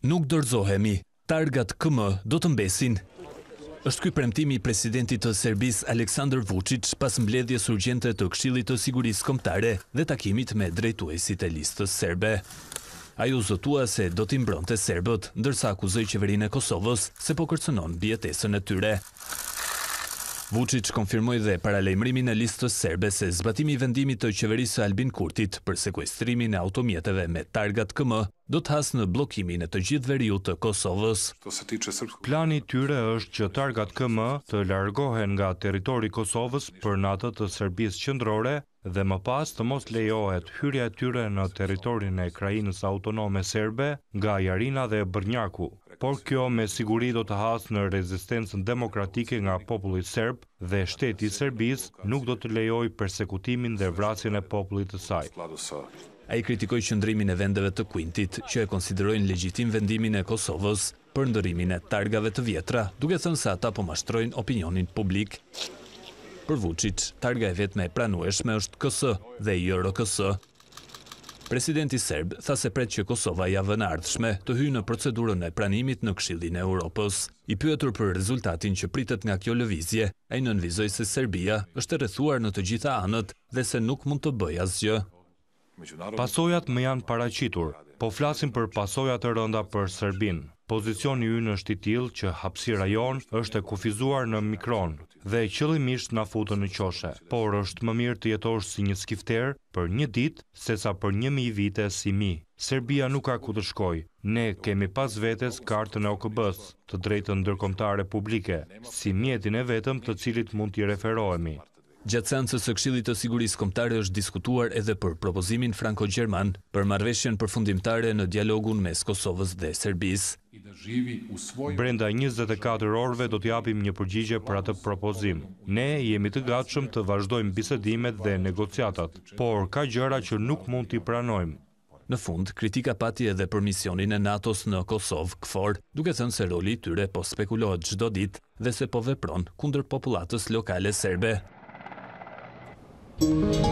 Nuk dërzohemi, targat këmë do të mbesin. është këj premtimi i presidentit të Serbis Aleksandr Vucic pas mbledhje surgjente të kshilit të sigurisë komptare dhe takimit me drejtuesit e listës Serbe. A ju zotua se do t'imbron të Serbet, ndërsa akuzoj qeverin e Kosovës se po kërcënon bjetesën e tyre. Vucic konfirmoj dhe paralejmrimi në listës serbe se zbatimi vendimit të qeverisë Albin Kurtit për sekuestrimin e automjeteve me targat këmë do të hasë në blokimin e të gjithë veriu të Kosovës. Plani tyre është që targat këmë të largohen nga teritori Kosovës për natët të Serbisë qëndrore dhe më pas të mos lejohet hyrja tyre në teritorin e krajinës autonome serbe nga Jarina dhe Brnjaku por kjo me siguri do të hasë në rezistencën demokratike nga popullit serb dhe shteti serbis nuk do të lejoj persekutimin dhe vrasjen e popullit të saj. A i kritikoj qëndrimin e vendeve të kuintit që e konsiderojnë legjitim vendimin e Kosovës për ndërimin e targave të vjetra, duke thënë sa ata po mashtrojnë opinionin publik. Për Vucic, targa e vetme e pranueshme është KS dhe i Euro Presidenti Serb tha se pret që Kosova ja vënë ardhshme të hyjë në procedurën e pranimit në Këshillin e Europës. I pyetur për rezultatin që pritet nga kjo lëvizje, ai nënvizoi se Serbia është rrethuar në të gjitha anët dhe se nuk mund të bëjë asgjë. Pasojat më janë paraqitur, po flasim për pasojat e rënda për Serbinë. Pozicioni ynë është i tillë që hapësira rajon është e kufizuar në mikron dhe e qëllimisht na futën në qoshe, por është më mirë të jetosh si një skifter për një ditë sesa për 1000 vite si mi. Serbia nuk ka ku të shkoj, ne kemi pas vetes kartën e OKB-s, të drejtën ndërkomtare publike, si mjetin e vetëm të cilit mund t'i referohemi. Gjatë seancës së Këshillit të Sigurisë Kombëtare është diskutuar edhe për propozimin franko-gjerman për marrëveshjen përfundimtare në dialogun mes Kosovës dhe Serbisë. Brenda 24 orve do t'japim një përgjigje për atë propozim. Ne jemi të gatshëm të vazhdojmë bisedimet dhe negociatat, por ka gjëra që nuk mund t'i pranojmë. Në fund, kritika pati edhe për misionin e NATO-s në Kosovë, këfor, duke thënë se roli tyre po spekulohet gjdo dit dhe se po vepron kundër populatës lokale serbe. Thank you.